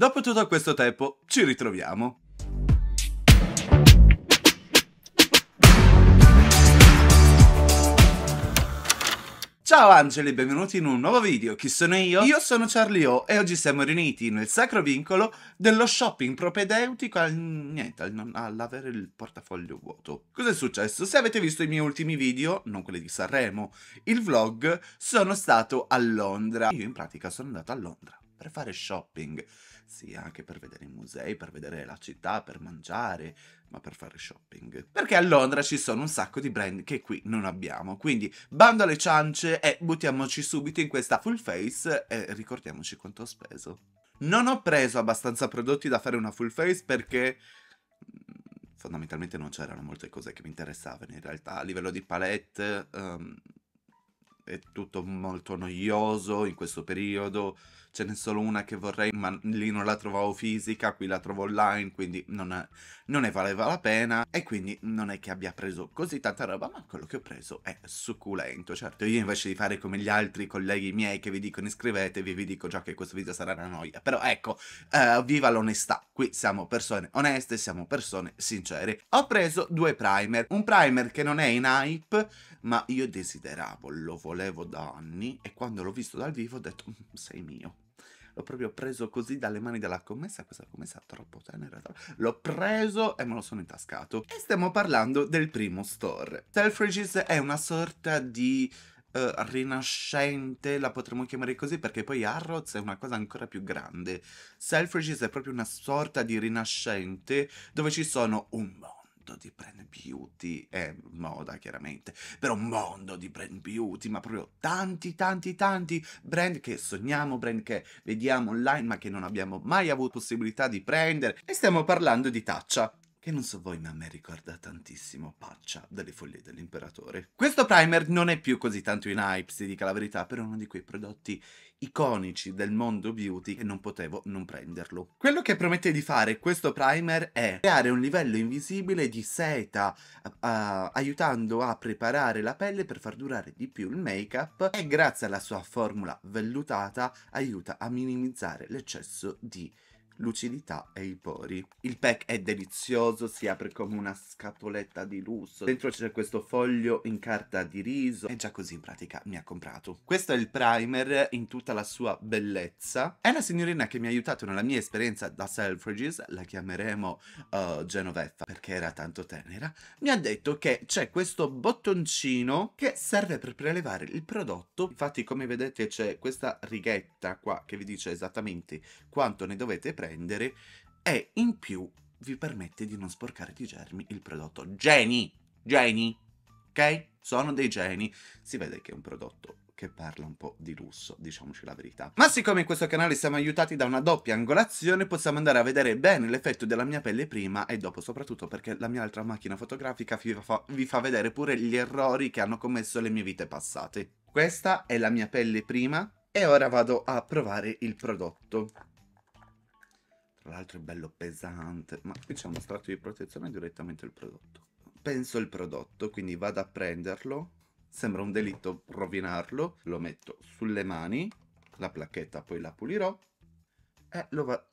Dopo tutto questo tempo ci ritroviamo. Ciao angeli, benvenuti in un nuovo video, chi sono io? Io sono Charlie O e oggi siamo riuniti nel sacro vincolo dello shopping propedeutico al... niente, al non... all'avere il portafoglio vuoto. Cos'è successo? Se avete visto i miei ultimi video, non quelli di Sanremo, il vlog, sono stato a Londra. Io in pratica sono andato a Londra per fare shopping prezzi, anche per vedere i musei, per vedere la città, per mangiare, ma per fare shopping. Perché a Londra ci sono un sacco di brand che qui non abbiamo, quindi bando alle ciance e buttiamoci subito in questa full face e ricordiamoci quanto ho speso. Non ho preso abbastanza prodotti da fare una full face perché mm, fondamentalmente non c'erano molte cose che mi interessavano in realtà a livello di palette um, è tutto molto noioso in questo periodo ce n'è solo una che vorrei, ma lì non la trovavo fisica, qui la trovo online, quindi non, è, non ne valeva la pena e quindi non è che abbia preso così tanta roba, ma quello che ho preso è succulento, certo. Io invece di fare come gli altri colleghi miei che vi dicono iscrivetevi, vi dico già che questo video sarà una noia, però ecco, eh, viva l'onestà, qui siamo persone oneste, siamo persone sincere. Ho preso due primer, un primer che non è in hype, ma io desideravo, lo volevo da anni e quando l'ho visto dal vivo ho detto mm, sei mio. L'ho proprio preso così dalle mani della commessa, questa commessa è troppo tenera. L'ho preso e me lo sono intascato. E stiamo parlando del primo store. Selfridges è una sorta di Uh, rinascente, la potremmo chiamare così, perché poi Arrows è una cosa ancora più grande. Selfridges è proprio una sorta di rinascente dove ci sono un mondo mondo di brand beauty, è moda chiaramente, però un mondo di brand beauty, ma proprio tanti, tanti, tanti brand che sogniamo, brand che vediamo online ma che non abbiamo mai avuto possibilità di prendere. E stiamo parlando di Taccia, che non so voi ma a me ricorda tantissimo Paccia dalle foglie dell'imperatore. Questo primer non è più così tanto in hype, si dica la verità, però è uno di quei prodotti iconici del mondo beauty e non potevo non prenderlo. Quello che promette di fare questo primer è creare un livello invisibile di seta uh, aiutando a preparare la pelle per far durare di più il make up e grazie alla sua formula vellutata aiuta a minimizzare l'eccesso di lucidità e i pori. Il pack è delizioso, si apre come una scatoletta di lusso. Dentro c'è questo foglio in carta di riso e già così in pratica mi ha comprato. Questo è il primer in tutta la sua bellezza. È la signorina che mi ha aiutato nella mia esperienza da Selfridges, la chiameremo uh, Genoveffa perché era tanto tenera, mi ha detto che c'è questo bottoncino che serve per prelevare il prodotto. Infatti come vedete c'è questa righetta qua che vi dice esattamente quanto ne dovete prendere prendere e in più vi permette di non sporcare di germi il prodotto. Geni! Geni! Ok? Sono dei geni. Si vede che è un prodotto che parla un po' di lusso, diciamoci la verità. Ma siccome in questo canale siamo aiutati da una doppia angolazione, possiamo andare a vedere bene l'effetto della mia pelle prima e dopo, soprattutto perché la mia altra macchina fotografica vi fa, vi fa vedere pure gli errori che hanno commesso le mie vite passate. Questa è la mia pelle prima e ora vado a provare il prodotto tra l'altro è bello pesante, ma qui c'è uno strato di protezione direttamente il prodotto. Penso il prodotto, quindi vado a prenderlo, sembra un delitto rovinarlo, lo metto sulle mani, la placchetta poi la pulirò e lo va...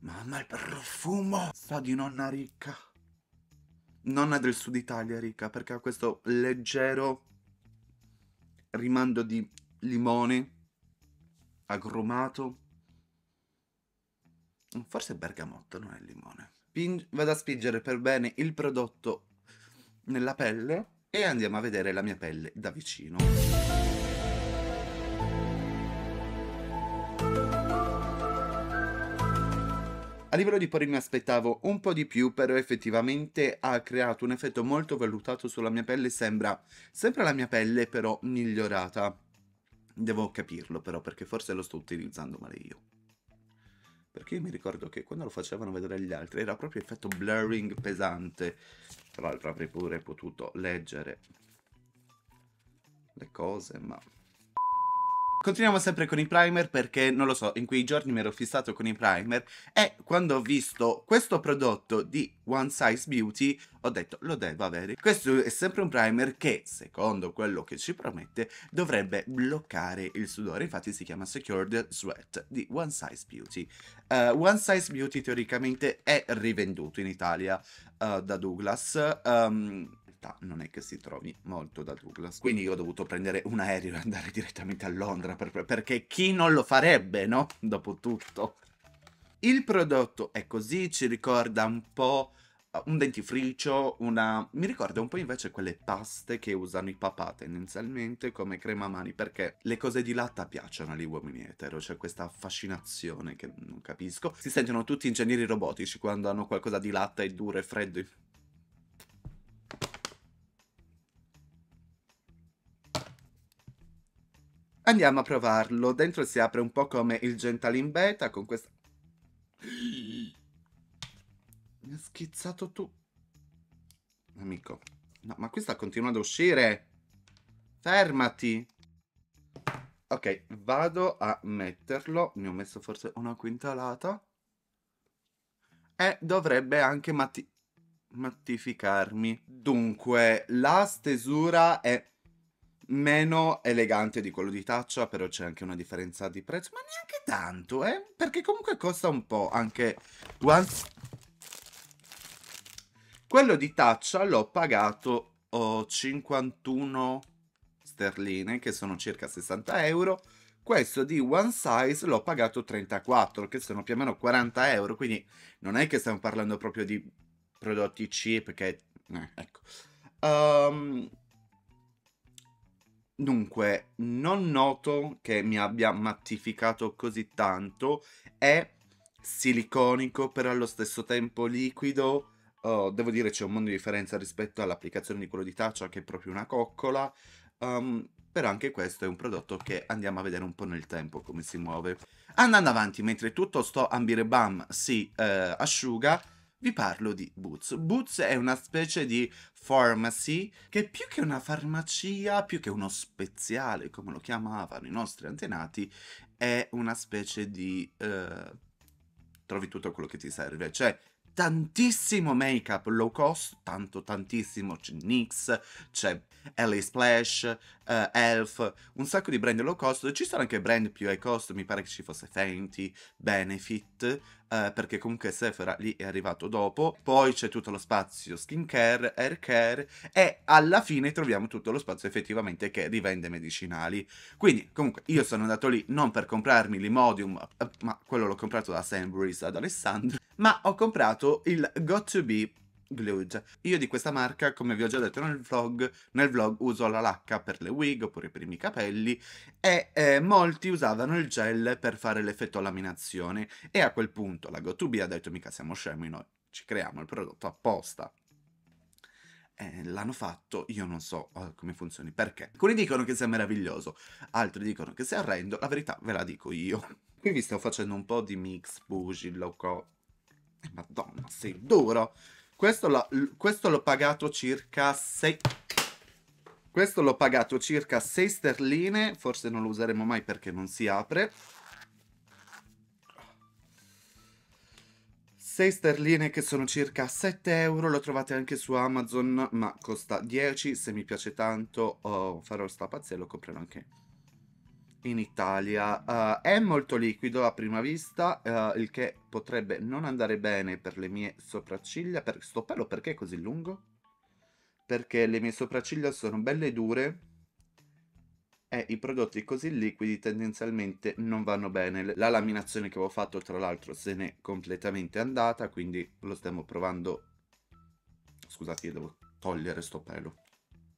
Mamma il profumo! Sa di nonna ricca! Nonna del sud Italia ricca, perché ha questo leggero rimando di limone agrumato Mm, forse bergamotto, non è il limone. Ping- vado a spingere per bene il prodotto nella pelle e andiamo a vedere la mia pelle da vicino. A livello di pori mi aspettavo un po' di più, però effettivamente ha creato un effetto molto valutato sulla mia pelle, sembra sempre la mia pelle però migliorata. Devo capirlo però perché forse lo sto utilizzando male io. Perché io mi ricordo che quando lo facevano vedere gli altri era proprio effetto blurring pesante. Tra l'altro avrei pure potuto leggere le cose, ma Continuiamo sempre con i primer perché, non lo so, in quei giorni mi ero fissato con i primer e quando ho visto questo prodotto di One Size Beauty ho detto lo devo avere. Questo è sempre un primer che, secondo quello che ci promette, dovrebbe bloccare il sudore, infatti si chiama Secured Sweat di One Size Beauty. Uh, One Size Beauty teoricamente è rivenduto in Italia uh, da Douglas. Um, realtà non è che si trovi molto da Douglas. Quindi io ho dovuto prendere un aereo e andare direttamente a Londra per, per, perché chi non lo farebbe, no? Dopo tutto. Il prodotto è così, ci ricorda un po' eh, un dentifricio, una... mi ricorda un po' invece quelle paste che usano i papà tendenzialmente come crema mani, perché le cose di latta piacciono agli uomini etero, c'è cioè questa affascinazione che non capisco. Si sentono tutti ingegneri robotici quando hanno qualcosa di latta e duro e freddo Andiamo a provarlo. Dentro si apre un po' come il Gental in beta con questa... Mi ha schizzato tu. Amico. No, ma questa continua ad uscire. Fermati. Ok, vado a metterlo. Ne ho messo forse una quintalata. E dovrebbe anche matti mattificarmi. Dunque, la stesura è meno elegante di quello di Taccia, però c'è anche una differenza di prezzo, ma neanche tanto, eh? Perché comunque costa un po' anche... Once... Quello di Taccia l'ho pagato oh, 51 sterline, che sono circa 60 euro. Questo di One Size l'ho pagato 34, che sono più o meno 40 euro, quindi non è che stiamo parlando proprio di prodotti cheap, che... Eh, ecco. Um, Dunque, non noto che mi abbia mattificato così tanto, è siliconico però allo stesso tempo liquido, oh, devo dire c'è un mondo di differenza rispetto all'applicazione di quello di Taccia che è proprio una coccola, um, però anche questo è un prodotto che andiamo a vedere un po' nel tempo come si muove. Andando avanti, mentre tutto sto ambirebam si eh, asciuga, vi parlo di Boots. Boots è una specie di pharmacy che più che una farmacia, più che uno speziale, come lo chiamavano i nostri antenati, è una specie di... Eh, trovi tutto quello che ti serve, cioè tantissimo make-up low cost, tanto tantissimo, c'è NYX, c'è LA Splash, uh, Elf, un sacco di brand low cost, ci sono anche brand più high cost, mi pare che ci fosse Fenty, Benefit, eh, perché comunque Sephora lì è arrivato dopo, poi c'è tutto lo spazio skincare, hair care e alla fine troviamo tutto lo spazio effettivamente che rivende medicinali. Quindi comunque io sono andato lì non per comprarmi l'Imodium, ma quello l'ho comprato da Sainsbury's ad Alessandro, ma ho comprato il Got to Be Gluge. Io di questa marca, come vi ho già detto nel vlog, nel vlog uso la lacca per le wig oppure per i miei capelli e eh, molti usavano il gel per fare l'effetto laminazione e a quel punto la GoToBe ha detto mica siamo scemi noi, ci creiamo il prodotto apposta. l'hanno fatto, io non so eh, come funzioni, perché. Alcuni dicono che sia meraviglioso, altri dicono che sia orrendo, la verità ve la dico io. Qui vi sto facendo un po' di mix, bougie, loco. Madonna, sei duro! Questo, l'ho, questo l'ho pagato circa 6... Questo l'ho pagato circa 6 sterline, forse non lo useremo mai perché non si apre. 6 sterline che sono circa 7 euro, lo trovate anche su Amazon ma costa 10, se mi piace tanto oh, farò sta pazzia e lo comprerò anche in Italia. Uh, è molto liquido a prima vista, uh, il che potrebbe non andare bene per le mie sopracciglia. Per sto pelo perché è così lungo? Perché le mie sopracciglia sono belle dure e i prodotti così liquidi tendenzialmente non vanno bene. La laminazione che avevo fatto tra l'altro se n'è completamente andata, quindi lo stiamo provando... Scusate, io devo togliere sto pelo.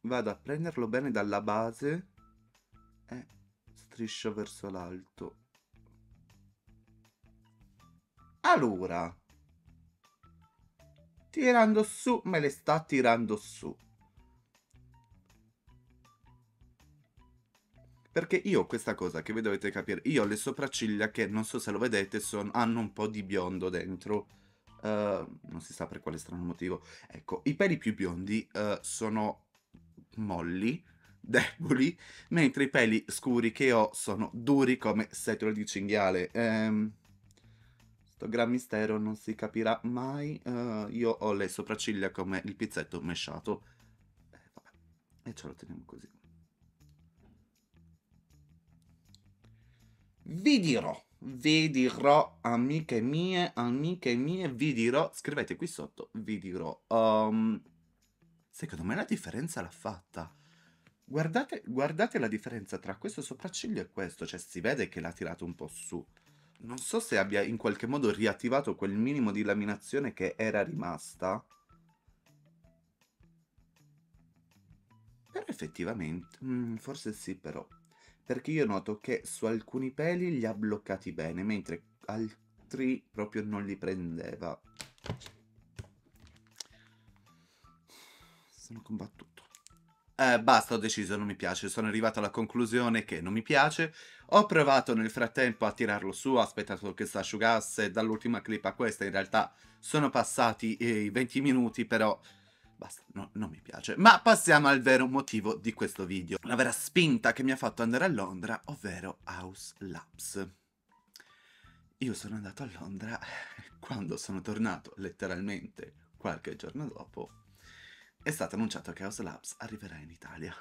Vado a prenderlo bene dalla base e striscia verso l'alto. Allora, tirando su, me le sta tirando su. Perché io ho questa cosa che voi dovete capire, io ho le sopracciglia che non so se lo vedete, son, hanno un po' di biondo dentro. Uh, non si sa per quale strano motivo. Ecco, i peli più biondi uh, sono molli, deboli, mentre i peli scuri che ho sono duri come setole di cinghiale. Ehm, sto gran mistero non si capirà mai. Uh, io ho le sopracciglia come il pizzetto mesciato. Eh, vabbè. E ce lo teniamo così. Vi dirò, vi dirò, amiche mie, amiche mie, vi dirò, scrivete qui sotto, vi dirò. Um, secondo me la differenza l'ha fatta Guardate, guardate la differenza tra questo sopracciglio e questo, cioè si vede che l'ha tirato un po' su. Non so se abbia in qualche modo riattivato quel minimo di laminazione che era rimasta. Però effettivamente, mm, forse sì però. Perché io noto che su alcuni peli li ha bloccati bene, mentre altri proprio non li prendeva. Sono combattuto eh, basta, ho deciso, non mi piace, sono arrivato alla conclusione che non mi piace. Ho provato nel frattempo a tirarlo su, ho aspettato che si asciugasse, dall'ultima clip a questa in realtà sono passati eh, i eh, 20 minuti, però basta, no, non mi piace. Ma passiamo al vero motivo di questo video, la vera spinta che mi ha fatto andare a Londra, ovvero House Labs. Io sono andato a Londra quando sono tornato, letteralmente qualche giorno dopo, è stato annunciato che House Labs arriverà in Italia.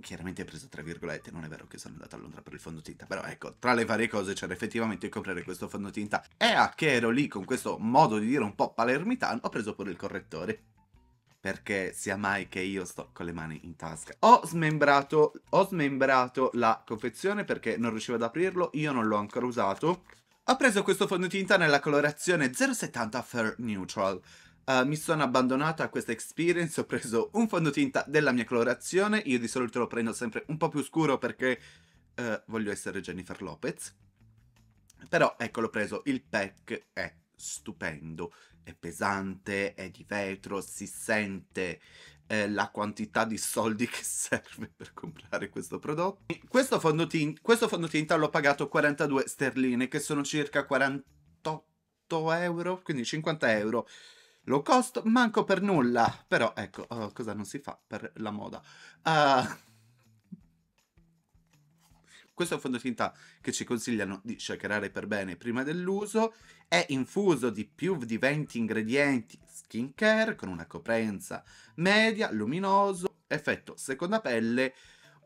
Chiaramente è preso tra virgolette, non è vero che sono andato a Londra per il fondotinta, però ecco, tra le varie cose c'era effettivamente comprare questo fondotinta e a che ero lì con questo modo di dire un po' palermitano, ho preso pure il correttore perché sia mai che io sto con le mani in tasca. Ho smembrato, ho smembrato la confezione perché non riuscivo ad aprirlo, io non l'ho ancora usato. Ho preso questo fondotinta nella colorazione 070 Fair Neutral. Uh, mi sono abbandonata a questa experience, ho preso un fondotinta della mia colorazione, io di solito lo prendo sempre un po' più scuro perché uh, voglio essere Jennifer Lopez. Però ecco l'ho preso, il pack è stupendo, è pesante, è di vetro, si sente, eh, la quantità di soldi che serve per comprare questo prodotto. Questo, fondotin- questo fondotinta l'ho pagato 42 sterline, che sono circa 48 euro, quindi 50 euro. Low cost, manco per nulla, però ecco, oh, cosa non si fa per la moda. Ehm... Uh, questo è un fondotinta che ci consigliano di shakerare per bene prima dell'uso è infuso di più di 20 ingredienti skincare con una coprenza media, luminoso, effetto seconda pelle,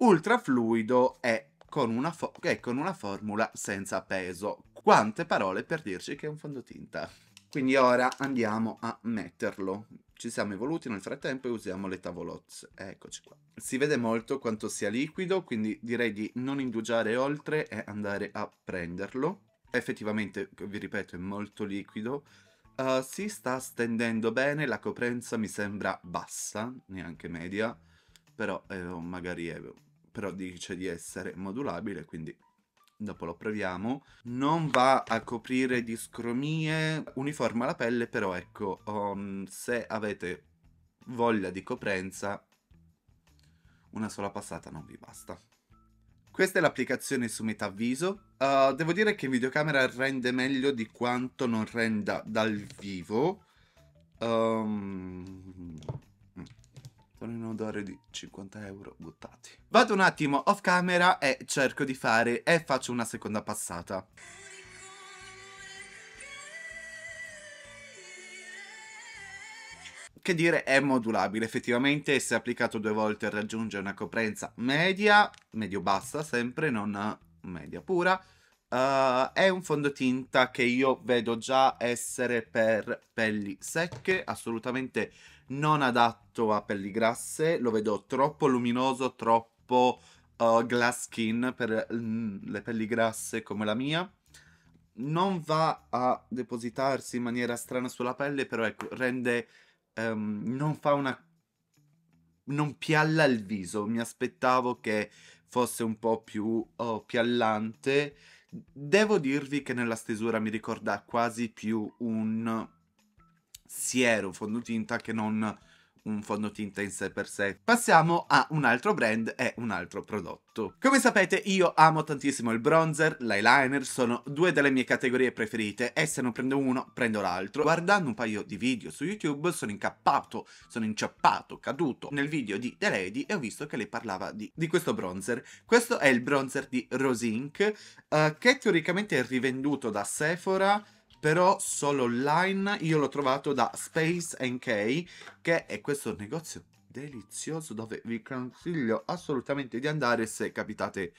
ultrafluido e con una, fo- e con una formula senza peso. Quante parole per dirci che è un fondotinta. Quindi ora andiamo a metterlo ci siamo evoluti nel frattempo e usiamo le tavolozze. Eccoci qua. Si vede molto quanto sia liquido, quindi direi di non indugiare oltre e andare a prenderlo. Effettivamente, vi ripeto, è molto liquido. Uh, si sta stendendo bene, la coprenza mi sembra bassa, neanche media, però eh, magari è, però dice di essere modulabile, quindi dopo lo proviamo, non va a coprire di scromie, uniforma la pelle, però ecco, um, se avete voglia di coprenza, una sola passata non vi basta. Questa è l'applicazione su metà viso. Uh, devo dire che in videocamera rende meglio di quanto non renda dal vivo. Um, sono in odore di 50 euro buttati. Vado un attimo off camera e cerco di fare e faccio una seconda passata. Che dire è modulabile, effettivamente se applicato due volte raggiunge una coprenza media, medio bassa sempre, non media pura. Uh, è un fondotinta che io vedo già essere per pelli secche, assolutamente non adatto a pelli grasse, lo vedo troppo luminoso, troppo uh, glass skin per mm, le pelli grasse come la mia. Non va a depositarsi in maniera strana sulla pelle, però ecco, rende... Um, non fa una... non pialla il viso, mi aspettavo che fosse un po' più oh, piallante. Devo dirvi che nella stesura mi ricorda quasi più un siero, fondotinta che non un fondotinta in sé per sé. Passiamo a un altro brand e un altro prodotto. Come sapete io amo tantissimo il bronzer, l'eyeliner, sono due delle mie categorie preferite e se non prendo uno prendo l'altro. Guardando un paio di video su YouTube sono incappato, sono inciappato, caduto nel video di The Lady e ho visto che lei parlava di, di questo bronzer. Questo è il bronzer di Rosink eh, che teoricamente è rivenduto da Sephora però solo online io l'ho trovato da Space NK che è questo negozio delizioso dove vi consiglio assolutamente di andare se capitate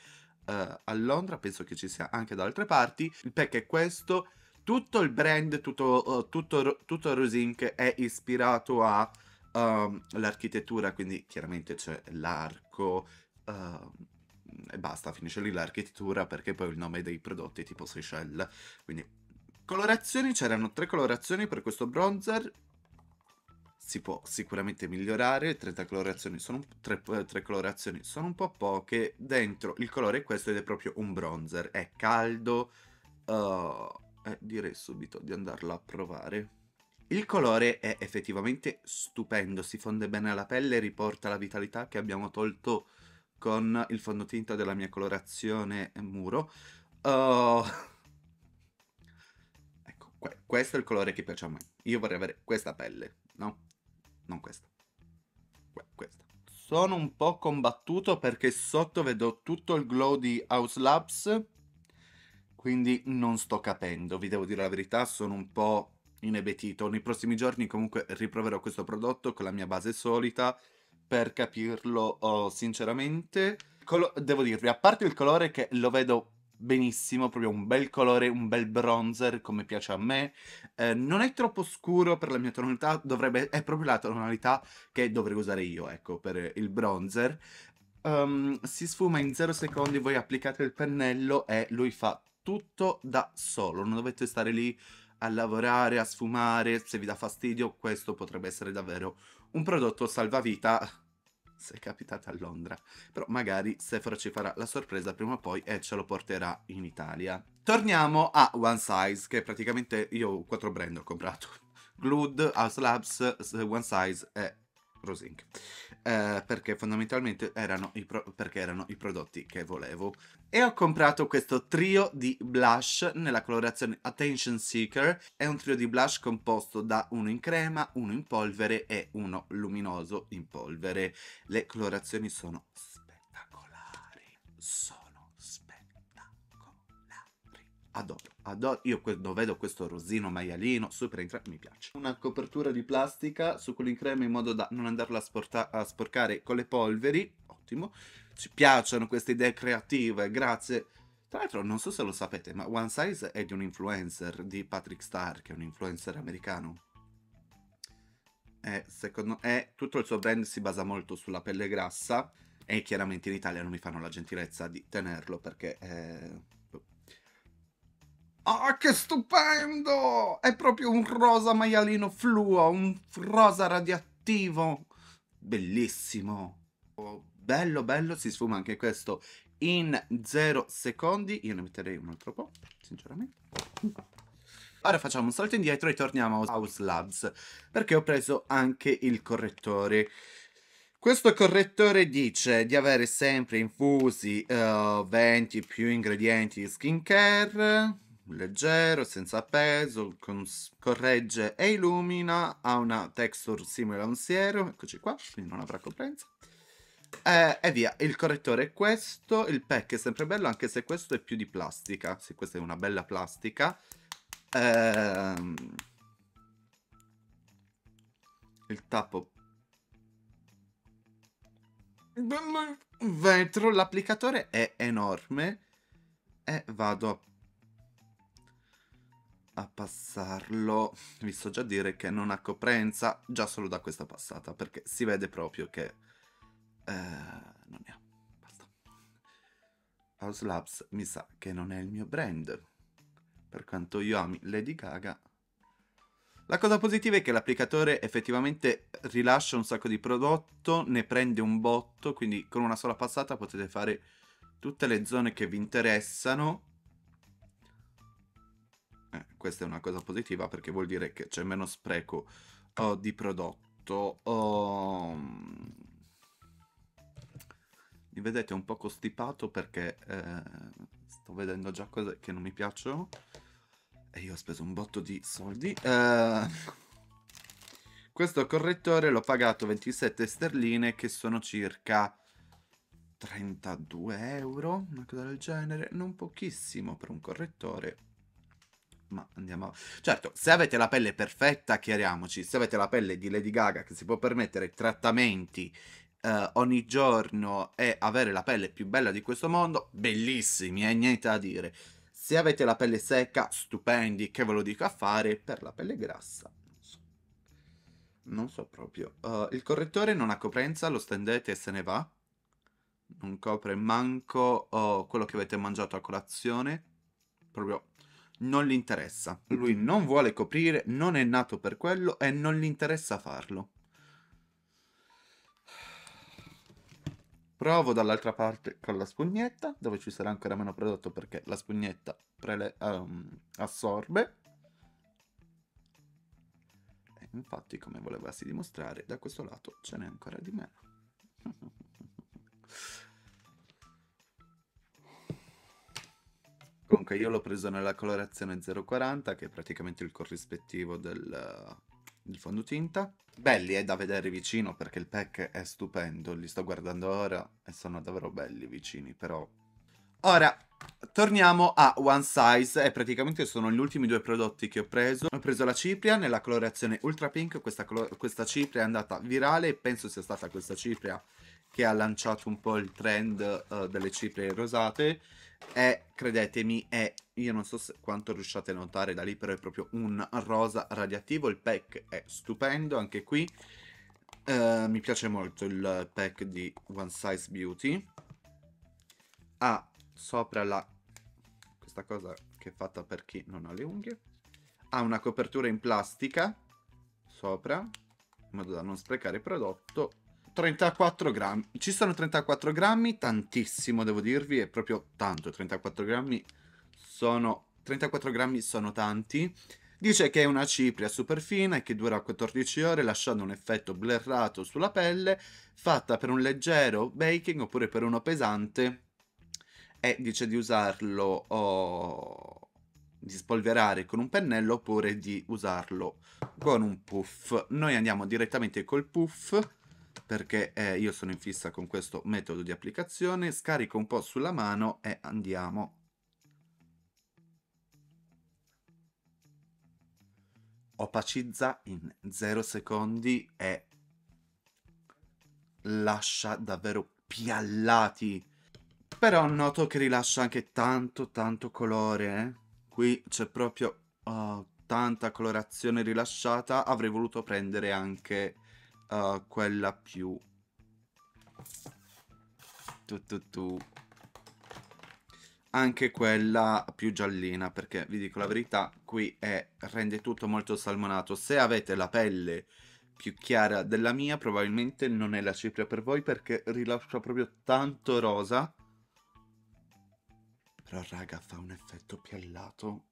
uh, a Londra, penso che ci sia anche da altre parti. Il pack è questo, tutto il brand, tutto, uh, tutto, tutto Rosink è ispirato all'architettura, ehm, um, quindi chiaramente c'è l'arco, uh, e basta, finisce lì l'architettura perché poi il nome dei prodotti è tipo Seychelles, quindi Colorazioni, c'erano tre colorazioni per questo bronzer. Si può sicuramente migliorare, 30 colorazioni sono, 3, 3 colorazioni sono un po' poche. Dentro il colore è questo ed è proprio un bronzer, è caldo. Uh, eh, direi subito di andarlo a provare. Il colore è effettivamente stupendo, si fonde bene alla pelle, riporta la vitalità che abbiamo tolto con il fondotinta della mia colorazione muro. Uh, Que- questo è il colore che piace a me. Io vorrei avere questa pelle, no? Non questa. Que- questa. Sono un po' combattuto perché sotto vedo tutto il glow di House Labs, quindi non sto capendo, vi devo dire la verità, sono un po' inebetito. Nei prossimi giorni comunque riproverò questo prodotto con la mia base solita per capirlo oh, sinceramente. Colo- devo dirvi, a parte il colore che lo vedo benissimo, proprio un bel colore, un bel bronzer come piace a me. Eh, non è troppo scuro per la mia tonalità, dovrebbe, è proprio la tonalità che dovrei usare io, ecco, per il bronzer. Um, si sfuma in 0 secondi, voi applicate il pennello e lui fa tutto da solo, non dovete stare lì a lavorare, a sfumare, se vi dà fastidio questo potrebbe essere davvero un prodotto salvavita se è capitata a Londra. Però magari Sephora ci farà la sorpresa prima o poi e ce lo porterà in Italia. Torniamo a One Size, che praticamente io ho quattro brand ho comprato. Glued, House Labs, One Size e Rosink, eh, perché fondamentalmente erano i, pro- perché erano i prodotti che volevo. E ho comprato questo trio di blush nella colorazione Attention Seeker. È un trio di blush composto da uno in crema, uno in polvere e uno luminoso in polvere. Le colorazioni sono spettacolari. Sono spettacolari. Adoro adoro, io quando vedo questo rosino maialino super in crema, mi piace. Una copertura di plastica su quello in crema in modo da non andarla a, a sporcare con le polveri, ottimo. Ci piacciono queste idee creative, grazie. Tra l'altro non so se lo sapete, ma One Size è di un influencer, di Patrick Starr, che è un influencer americano. E secondo me tutto il suo brand si basa molto sulla pelle grassa e chiaramente in Italia non mi fanno la gentilezza di tenerlo perché... Eh Ah, oh, che stupendo! È proprio un rosa maialino fluo, un rosa radioattivo. Bellissimo. Oh, bello, bello, si sfuma anche questo in 0 secondi. Io ne metterei un altro po', sinceramente. Ora facciamo un salto indietro e torniamo a House Labs, perché ho preso anche il correttore. Questo correttore dice di avere sempre infusi uh, eh, 20 più ingredienti di skincare leggero, senza peso, cons- corregge e illumina, ha una texture simile a un siero, eccoci qua, quindi non avrà coprenza. Eh, e via, il correttore è questo, il pack è sempre bello anche se questo è più di plastica, se questa è una bella plastica. Eh, il tappo vetro, l'applicatore è enorme e vado a a passarlo, vi so già dire che non ha coprenza già solo da questa passata, perché si vede proprio che eh, non ne ha. Basta. House Labs mi sa che non è il mio brand. Per quanto io ami Lady Gaga. La cosa positiva è che l'applicatore effettivamente rilascia un sacco di prodotto, ne prende un botto, quindi con una sola passata potete fare tutte le zone che vi interessano eh, questa è una cosa positiva perché vuol dire che c'è meno spreco oh, di prodotto. Oh, mm. mi vedete un po' costipato perché eh, sto vedendo già cose che non mi piacciono. E io ho speso un botto di soldi. Eh, questo correttore l'ho pagato 27 sterline che sono circa 32 euro, una cosa del genere. Non pochissimo per un correttore ma andiamo Certo, se avete la pelle perfetta, chiariamoci, se avete la pelle di Lady Gaga che si può permettere trattamenti eh, ogni giorno e avere la pelle più bella di questo mondo, bellissimi, è eh, niente da dire. Se avete la pelle secca, stupendi, che ve lo dico a fare, per la pelle grassa. Non so, non so proprio. Uh, il correttore non ha coprenza, lo stendete e se ne va. Non copre manco oh, quello che avete mangiato a colazione. Proprio non gli interessa. Lui mm-hmm. non vuole coprire, non è nato per quello e non gli interessa farlo. Provo dall'altra parte con la spugnetta, dove ci sarà ancora meno prodotto perché la spugnetta prele- um, assorbe. E infatti, come volevasi dimostrare, da questo lato ce n'è ancora di meno. Comunque io l'ho preso nella colorazione 040, che è praticamente il corrispettivo del, del fondotinta. Belli è eh, da vedere vicino perché il pack è stupendo, li sto guardando ora e sono davvero belli vicini, però... Ora, torniamo a One Size e praticamente sono gli ultimi due prodotti che ho preso. Ho preso la cipria nella colorazione Ultra Pink, questa, questa cipria è andata virale e penso sia stata questa cipria che ha lanciato un po' il trend uh, delle ciprie rosate è, credetemi, è, io non so se, quanto riusciate a notare da lì, però è proprio un rosa radioattivo, il pack è stupendo, anche qui eh, mi piace molto il pack di One Size Beauty, ha ah, sopra la, questa cosa che è fatta per chi non ha le unghie, ha una copertura in plastica sopra, in modo da non sprecare prodotto, 34 grammi. Ci sono 34 grammi, tantissimo devo dirvi, è proprio tanto. 34 grammi sono, 34 grammi sono tanti. Dice che è una cipria super fina e che dura 14 ore lasciando un effetto blerrato sulla pelle, fatta per un leggero baking oppure per uno pesante e dice di usarlo oh, di spolverare con un pennello oppure di usarlo con un puff. Noi andiamo direttamente col puff perché eh, io sono in fissa con questo metodo di applicazione, scarico un po' sulla mano e andiamo. Opacizza in 0 secondi e lascia davvero piallati. Però noto che rilascia anche tanto tanto colore, eh. Qui c'è proprio oh, tanta colorazione rilasciata, avrei voluto prendere anche uh, quella più tu, tu, tu. anche quella più giallina perché vi dico la verità qui è, rende tutto molto salmonato se avete la pelle più chiara della mia probabilmente non è la cipria per voi perché rilascia proprio tanto rosa però raga fa un effetto piallato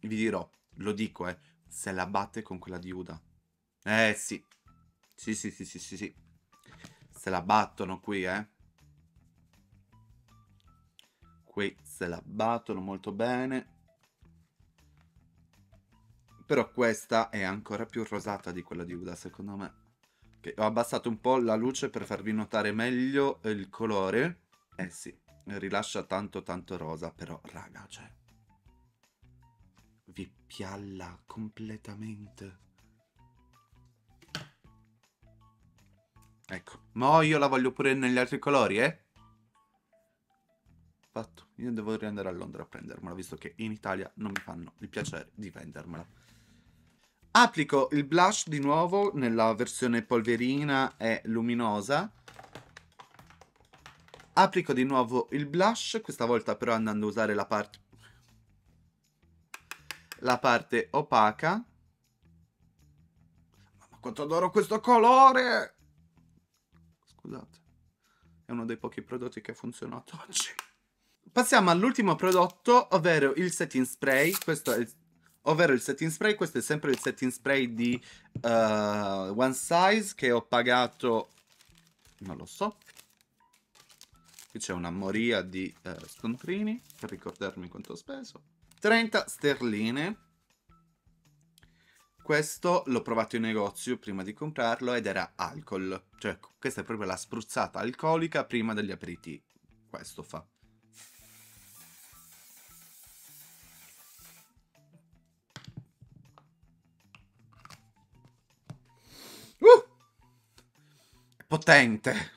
vi dirò lo dico eh se la batte con quella di Uda eh sì. Sì, sì, sì, sì, sì, sì. Se la battono qui, eh. Qui se la battono molto bene. Però questa è ancora più rosata di quella di Uda, secondo me. Okay, ho abbassato un po' la luce per farvi notare meglio il colore. Eh sì, rilascia tanto tanto rosa, però raga, cioè... Vi pialla completamente. Ecco. Ma oh, io la voglio pure negli altri colori, eh? Fatto. Io devo riandare a Londra a prendermela, visto che in Italia non mi fanno il piacere di vendermela. Applico il blush di nuovo nella versione polverina e luminosa. Applico di nuovo il blush, questa volta però andando a usare la parte... La parte opaca. Ma quanto adoro questo colore! Scusate. È uno dei pochi prodotti che ha funzionato oggi. Passiamo all'ultimo prodotto, ovvero il setting spray. Questo è il, ovvero il setting spray. Questo è sempre il setting spray di uh, One Size che ho pagato... Non lo so. Qui c'è una moria di uh, scontrini per ricordarmi quanto ho speso. 30 sterline. Questo l'ho provato in negozio prima di comprarlo ed era alcol, cioè questa è proprio la spruzzata alcolica prima degli aperitivi. Questo fa. Uh! potente.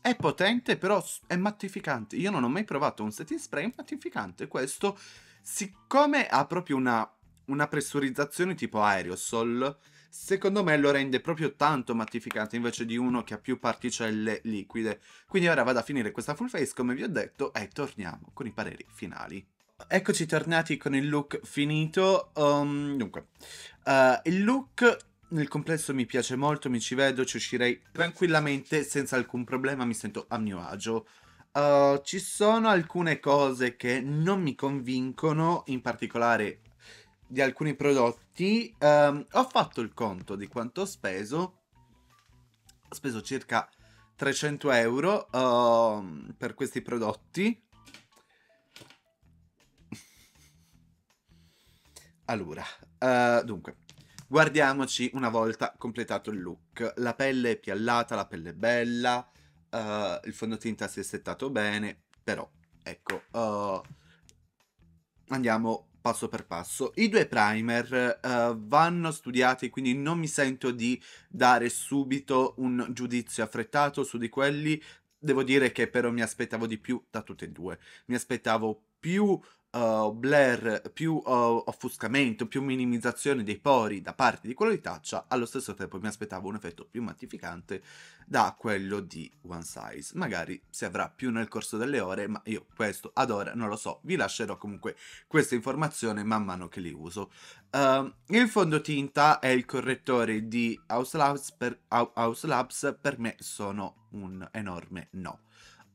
È potente, però è mattificante. Io non ho mai provato un setting spray mattificante. Questo, siccome ha proprio una una pressurizzazione tipo aerosol, secondo me lo rende proprio tanto mattificante invece di uno che ha più particelle liquide. Quindi ora vado a finire questa full face come vi ho detto e torniamo con i pareri finali. Eccoci tornati con il look finito. Um, dunque, uh, il look nel complesso mi piace molto, mi ci vedo, ci uscirei tranquillamente senza alcun problema, mi sento a mio agio. Uh, ci sono alcune cose che non mi convincono, in particolare di alcuni prodotti, ehm, ho fatto il conto di quanto ho speso. Ho speso circa 300 euro ehm, per questi prodotti. Allora, eh, dunque, guardiamoci una volta completato il look. La pelle è piallata, la pelle è bella, eh, il fondotinta si è settato bene, però, ecco, eh, andiamo passo per passo. I due primer uh, vanno studiati, quindi non mi sento di dare subito un giudizio affrettato su di quelli. Devo dire che però mi aspettavo di più da tutti e due. Mi aspettavo più uh, blur, più uh, offuscamento, più minimizzazione dei pori da parte di quello di Taccia, allo stesso tempo mi aspettavo un effetto più mattificante da quello di One Size. Magari si avrà più nel corso delle ore, ma io questo ad ora non lo so. Vi lascerò comunque questa informazione man mano che li uso. Uh, il fondotinta e il correttore di House Labs per, House Labs per me sono un enorme no.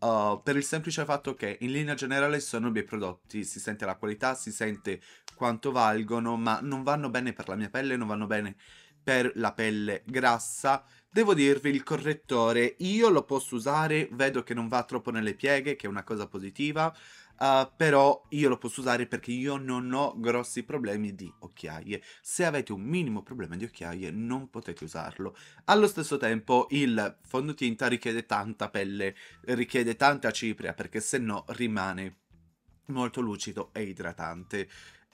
Uh, per il semplice fatto che in linea generale sono bei prodotti, si sente la qualità, si sente quanto valgono, ma non vanno bene per la mia pelle, non vanno bene per la pelle grassa. Devo dirvi il correttore, io lo posso usare, vedo che non va troppo nelle pieghe, che è una cosa positiva uh, però io lo posso usare perché io non ho grossi problemi di occhiaie. Se avete un minimo problema di occhiaie non potete usarlo. Allo stesso tempo il fondotinta richiede tanta pelle, richiede tanta cipria perché se no rimane molto lucido e idratante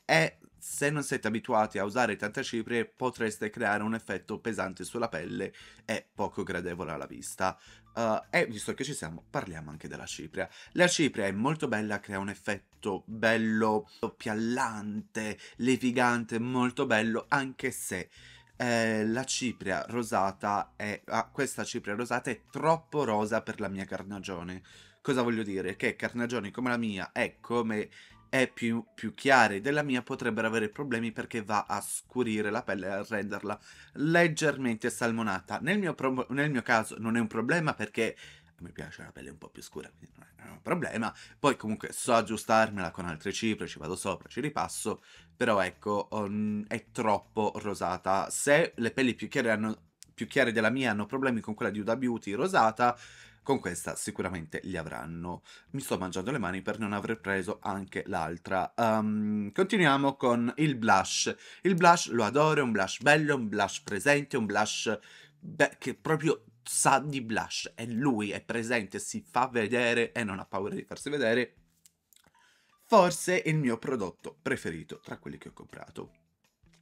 e se non siete abituati a usare tante cipria potreste creare un effetto pesante sulla pelle e poco gradevole alla vista. Uh, e visto che ci siamo, parliamo anche della cipria. La cipria è molto bella, crea un effetto bello, piallante, levigante, molto bello, anche se eh, la cipria rosata è... Ah, questa cipria rosata è troppo rosa per la mia carnagione. Cosa voglio dire? Che carnagioni come la mia è come e più, più chiari della mia potrebbero avere problemi perché va a scurire la pelle e a renderla leggermente salmonata. Nel mio, pro- nel mio caso non è un problema perché mi piace la pelle un po' più scura, quindi non è un problema. Poi comunque so aggiustarmela con altre cifre, ci vado sopra, ci ripasso, però ecco, on, mm, è troppo rosata. Se le pelli più chiare, hanno, più chiare della mia hanno problemi con quella di Uda Beauty rosata, con questa sicuramente li avranno. Mi sto mangiando le mani per non aver preso anche l'altra. Um, continuiamo con il blush. Il blush lo adoro, è un blush bello, un blush presente, un blush che proprio sa di blush, è lui, è presente, si fa vedere e non ha paura di farsi vedere. Forse è il mio prodotto preferito tra quelli che ho comprato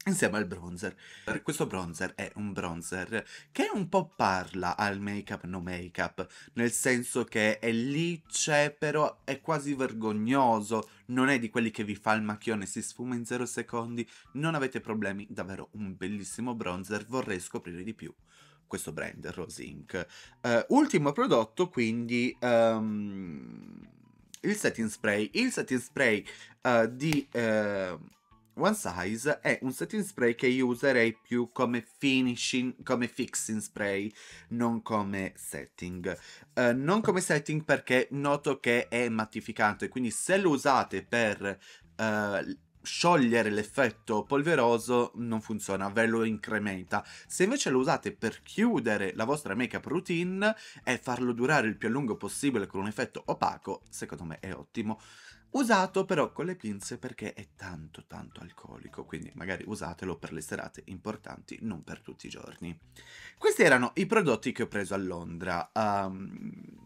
insieme al bronzer. Questo bronzer è un bronzer che un po' parla al make up no make up, nel senso che è lì, c'è, però è quasi vergognoso, non è di quelli che vi fa il macchione, si sfuma in 0 secondi, non avete problemi, davvero un bellissimo bronzer, vorrei scoprire di più questo brand, Rose Inc. Uh, eh, ultimo prodotto quindi... Um, il setting spray, il setting spray uh, di uh, One Size è un setting spray che io userei più come finishing, come fixing spray, non come setting. Uh, non come setting perché noto che è mattificante, quindi se lo usate per uh, sciogliere l'effetto polveroso non funziona, ve lo incrementa. Se invece lo usate per chiudere la vostra makeup routine e farlo durare il più a lungo possibile con un effetto opaco, secondo me è ottimo usato però con le pinze perché è tanto tanto alcolico, quindi magari usatelo per le serate importanti, non per tutti i giorni. Questi erano i prodotti che ho preso a Londra. Um...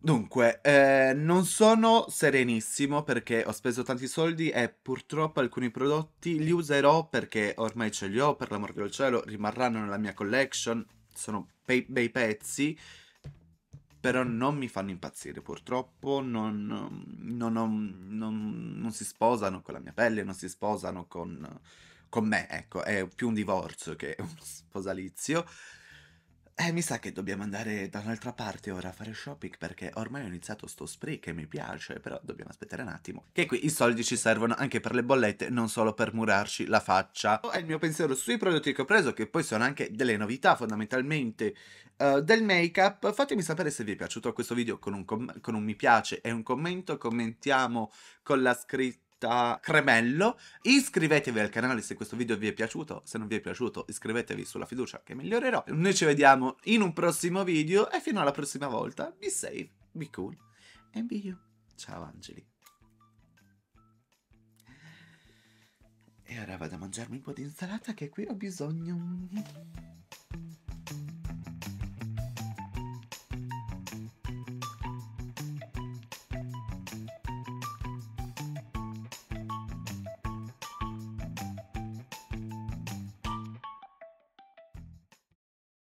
Dunque, eh, non sono serenissimo perché ho speso tanti soldi e purtroppo alcuni prodotti li userò perché ormai ce li ho, per l'amor del cielo, rimarranno nella mia collection, sono bei, bei pezzi però non mi fanno impazzire purtroppo, non, non, non, non, si sposano con la mia pelle, non si sposano con, con me, ecco, è più un divorzio che un sposalizio. Eh, mi sa che dobbiamo andare da un'altra parte ora a fare shopping perché ormai ho iniziato sto spree che mi piace, però dobbiamo aspettare un attimo. Che qui i soldi ci servono anche per le bollette, non solo per murarci la faccia. È il mio pensiero sui prodotti che ho preso, che poi sono anche delle novità fondamentalmente uh, del make-up. Fatemi sapere se vi è piaciuto questo video con un, con un mi piace e un commento. Commentiamo con la scritta Marta Cremello. Iscrivetevi al canale se questo video vi è piaciuto, se non vi è piaciuto iscrivetevi sulla fiducia che migliorerò. Noi ci vediamo in un prossimo video e fino alla prossima volta, be safe, be cool and be you. Ciao Angeli. E ora vado a mangiarmi un po' di insalata che qui ho bisogno.